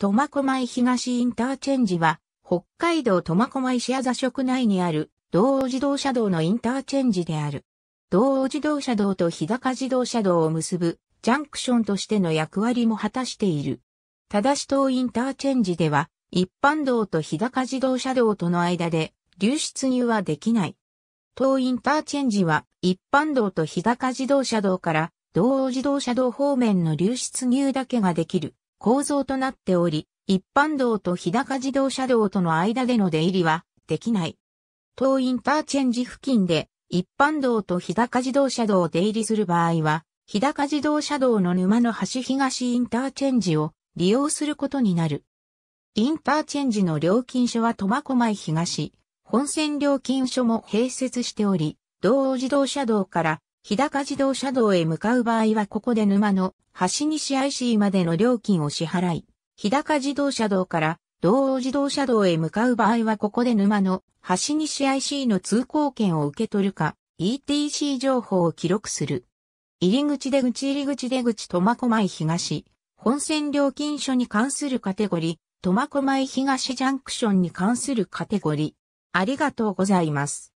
苫小牧東インターチェンジは、北海道苫小牧市座職内にある、道央自動車道のインターチェンジである。道央自動車道と日高自動車道を結ぶ、ジャンクションとしての役割も果たしている。ただし東インターチェンジでは、一般道と日高自動車道との間で、流出入はできない。東インターチェンジは、一般道と日高自動車道から、道央自動車道方面の流出入だけができる。構造となっており、一般道と日高自動車道との間での出入りはできない。当インターチェンジ付近で一般道と日高自動車道を出入りする場合は、日高自動車道の沼の橋東インターチェンジを利用することになる。インターチェンジの料金所は苫小牧東、本線料金所も併設しており、道央自動車道から日高自動車道へ向かう場合はここで沼の橋西 IC までの料金を支払い、日高自動車道から道央自動車道へ向かう場合はここで沼の橋西 IC の通行券を受け取るか ETC 情報を記録する。入り口出口入り口出口苫小牧東、本線料金所に関するカテゴリー、苫小牧東ジャンクションに関するカテゴリー。ありがとうございます。